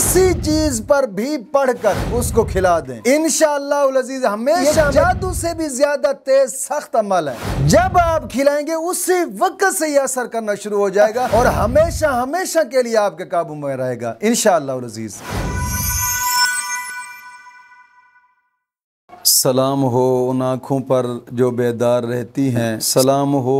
किसी चीज पर भी पढ़कर उसको खिला दें इनशाला हमेशा जादू से भी ज्यादा तेज सख्त अमल है जब आप खिलाएंगे उसी वक्त से यह असर करना शुरू हो जाएगा और हमेशा हमेशा के लिए आपके काबू में रहेगा इनशालाजीज़ सलाम हो उन आँखों पर जो बेदार रहती हैं सलाम हो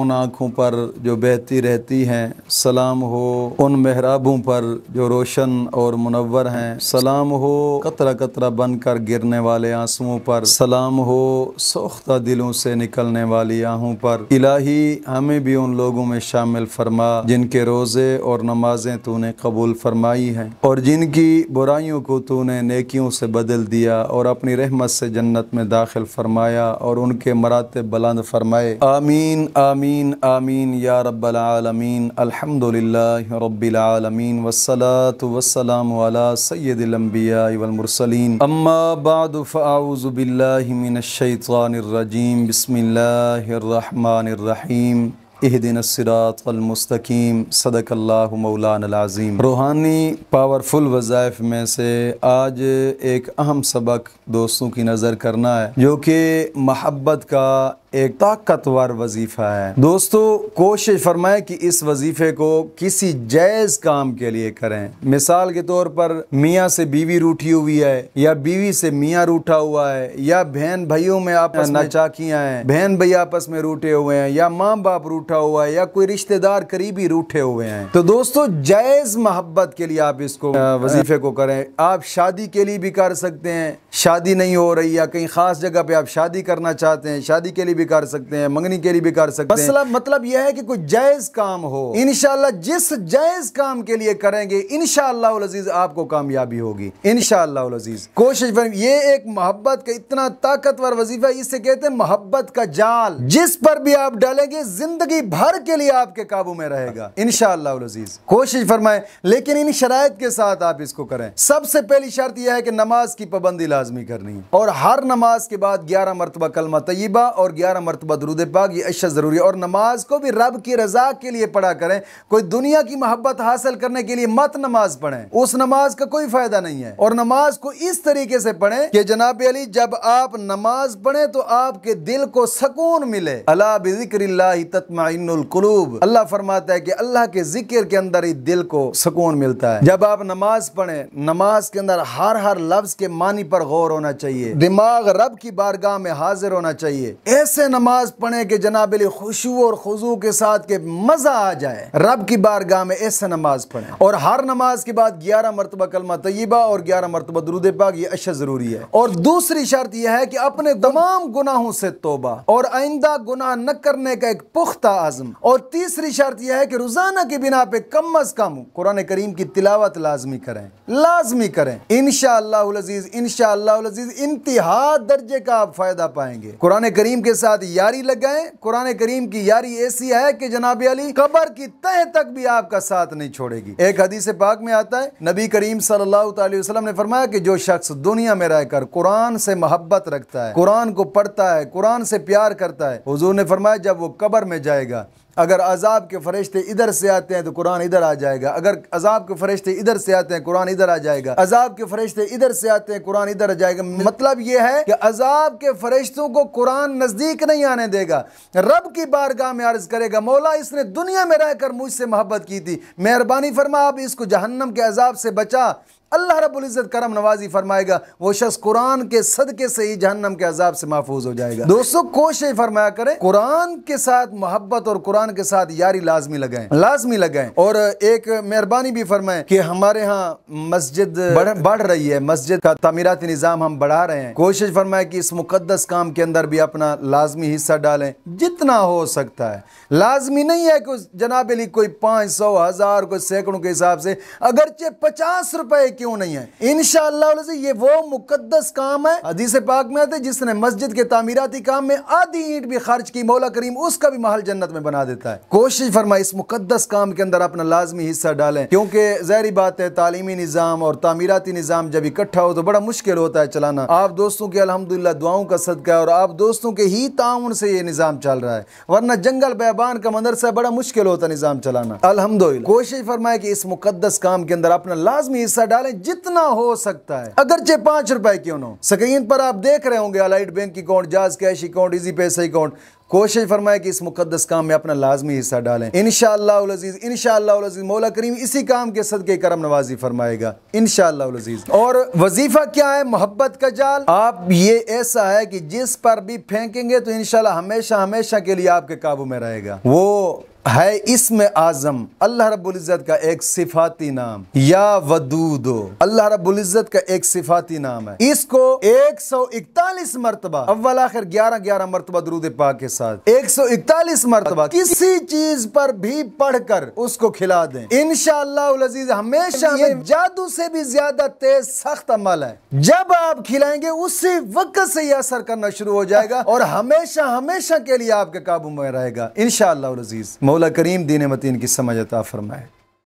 उन आँखों पर जो बहती रहती हैं सलाम हो उन मेहराबों पर जो रोशन और मुनवर हैं सलाम हो कतरा कतरा बन कर गिरने वाले आंसुओं पर सलाम हो सोख्ता दिलों से निकलने वाली आहों पर इलाही हमें भी उन लोगों में शामिल फरमा जिनके रोज़े और नमाजें तूने कबूल फरमाई हैं और जिनकी बुराइयों को तूने नेकियों से बदल दिया और अपनी रहमत से जन्नत में दाखिल फरमाया और उनके मराते बुलंद फरमाए आमीन आमीन आमीन या रब्बालमीन अलहमदिल्ला रबालमीन वसलात वसलाम सैदम्बियामरसलिन अम्मा बाद फ़ाउज़बिल्लिमिनशैतरजीम रहीम एह दिन सिरातलमस्तकीम सदक मौलानज़ीम रूहानी पावरफुल वज़ाइफ में से आज एक अहम सबक दोस्तों की नज़र करना है जो कि महब्बत का एक ताकतवर वजीफ़ा है दोस्तों कोशिश फरमाएं कि इस वजीफ़े को किसी जायज़ काम के लिए करें मिसाल के तौर पर मियाँ से बीवी रूठी हुई है या बीवी से मियाँ रूठा हुआ है या बहन भाइयों में में नाचाकियाँ हैं बहन भाई आपस में रूठे हुए हैं या माँ बाप रूठा हुआ है या कोई रिश्तेदार करीबी रूठे हुए हैं तो दोस्तों जायज़ मोहब्बत के लिए आप इसको वजीफ़े को करें आप शादी के लिए भी कर सकते हैं शादी नहीं हो रही या कहीं ख़ास जगह पे आप शादी करना चाहते हैं शादी के लिए भी कर सकते हैं मंगनी केरी भी कर सकते हैं मतलब यह है कि कोई जायज काम हो इनशाला जिस जायज काम के लिए करेंगे इनशालाजीज आपको कामयाबी होगी इनशालाजीज कोशिश ये एक मोहब्बत का इतना ताकतवर वजीफा इसे कहते हैं मोहब्बत का जाल जिस पर भी आप डालेंगे जिंदगी भर के लिए आपके काबू में रहेगा इनशालाजीज कोशिश फरमाए लेकिन इन शराय के साथ आप इसको करें सबसे पहली शर्त यह है कि नमाज की पाबंदी लाजमी करनी और हर नमाज के बाद ग्यारह मरतबा कलमा तयबा और ग्यारह ग्यारह मरतबा दरूद पाक ये अशद ज़रूरी है और नमाज को भी रब की रजा के लिए पढ़ा करें कोई दुनिया की मोहब्बत हासिल करने के लिए मत नमाज पढ़ें उस नमाज का कोई फ़ायदा नहीं है और नमाज को इस तरीके से पढ़ें कि जनाब अली जब आप नमाज पढ़ें तो आपके दिल को सकून मिले अला तत्माइनकलूब अल्लाह फरमाता है कि अल्लाह के जिक्र के अंदर ही दिल को सुकून मिलता है जब आप नमाज पढ़ें नमाज के अंदर हर हर लफ्ज के मानी पर गौर होना चाहिए दिमाग रब की बारगाह में हाजिर होना चाहिए ऐसे ऐसे नमाज पढ़े कि जनाब अली खुशू और खुजू के साथ के मज़ा आ जाए रब की बारगाह में ऐसे नमाज पढ़े और हर नमाज के बाद ग्यारह मरतबा कलमा तयबा और ग्यारह मरतबा दरूद पाक ये अशा ज़रूरी है और दूसरी शर्त यह है कि अपने तमाम गुनाहों से तोबा और आइंदा गुनाह न करने का एक पुख्ता आजम और तीसरी शर्त यह है कि रोज़ाना के बिना पे कम अज़ कम कुरान करीम की तिलावत लाजमी करें लाजमी करें इन शजीज़ इन शजीज़ इंतहा दर्जे का आप फ़ायदा पाएंगे कुरान करीम के साथ साथ यारी लग गए कुरान करीम की यारी ऐसी है कि जनाब अली कबर की तह तक भी आपका साथ नहीं छोड़ेगी एक हदीस पाक में आता है नबी करीम सल्लल्लाहु अलैहि वसल्लम ने फरमाया कि जो शख्स दुनिया में रहकर कुरान से मोहब्बत रखता है कुरान को पढ़ता है कुरान से प्यार करता है हुजूर ने फरमाया जब वो कबर में जाएगा अगर अजाब के फरिश्ते इधर से आते हैं तो कुरान इधर आ जाएगा अगर अजाब के फरिश्ते इधर से आते हैं कुरान इधर आ जाएगा अजाब के फरिश्ते इधर से आते हैं कुरान इधर आ जाएगा मतलब यह है कि अजाब के फरिश्तों को कुरान नज़दीक नहीं आने देगा रब की बारगाह में अर्ज करेगा मौला इसने दुनिया में रहकर मुझसे मोहब्बत की थी मेहरबानी फरमा आप इसको जहन्नम के अजाब से बचा अल्लाह रबुल्ज़त करम नवाजी फरमाएगा वो शख्स कुरान के सदके से ही जहन्नम के अजाब से महफूज हो जाएगा दोस्तों कोशिश फरमाया करें कुरान के साथ मोहब्बत और कुरान के साथ यारी लाजमी लगाए लाजमी लगाए और एक मेहरबानी भी फरमाए की हमारे यहाँ मस्जिद बढ़, बढ़ रही है मस्जिद का तमीराती निज़ाम हम बढ़ा रहे हैं कोशिश फरमाए की इस मुकदस काम के अंदर भी अपना लाजमी हिस्सा डाले जितना हो सकता है लाजमी नहीं है कि जनाब अली कोई पांच सौ हज़ार कोई सैकड़ों के हिसाब से अगरचे पचास रुपए क्यों नहीं है इन शाह ये वो मुकदस काम है अदीस पाक में आते जिसने मस्जिद के तमीराती काम में आधी ईट भी खर्च की मौला करीम उसका भी महल जन्नत में बना देता है कोशिश फरमाए इस मुकदस काम के अंदर अपना लाजमी हिस्सा डालें क्योंकि जहरी बात है तालीमी निज़ाम और तमीराती निज़ाम जब इकट्ठा हो तो बड़ा मुश्किल होता है चलाना आप दोस्तों की अलहमदिल्ला दुआओं का सदका है और आप दोस्तों के ही ताउन से ये निज़ाम चल रहा है वरना जंगल बैबान का मदरसा बड़ा मुश्किल होता है निज़ाम चलाना अलहमदुल्ला कोशिश फरमाए कि इस मुकदस काम के अंदर अपना लाजमी हिस्सा डालें करें जितना हो सकता है अगरचे पांच रुपए क्यों ना स्क्रीन पर आप देख रहे होंगे Allied bank account JazzCash account Easypaisa account कोशिश फरमाए कि इस मुकदस काम में अपना लाजमी हिस्सा डालें इन शजीज़ इन शजीज़ मौला करीम इसी काम के सदक़े करम नवाजी फरमाएगा इन शजीज़ और वजीफ़ा क्या है मोहब्बत का जाल आप ये ऐसा है कि जिस पर भी फेंकेंगे तो इन हमेशा हमेशा के लिए आपके काबू में रहेगा वो है इसमें आजम अल्लाह रबुल्जत का एक सिफाती नाम या वदूद अल्लाह रबुल्जत का एक सिफाती नाम है इसको एक सौ इकतालीस मरतबा अव्वल आखिर ग्यारह ग्यारह मरतबा दरूद पाक के साथ एक सौ इकतालीस मरतबा किसी चीज पर भी पढ़कर उसको खिला दें शजीज हमेशा ये जादू से भी ज्यादा तेज सख्त अमल है जब आप खिलाएंगे उसी वक्त से यह असर करना शुरू हो जाएगा और हमेशा हमेशा के लिए आपके काबू में रहेगा इनशालाजीज मौला करीम दीन मतीन की समझता फरमाए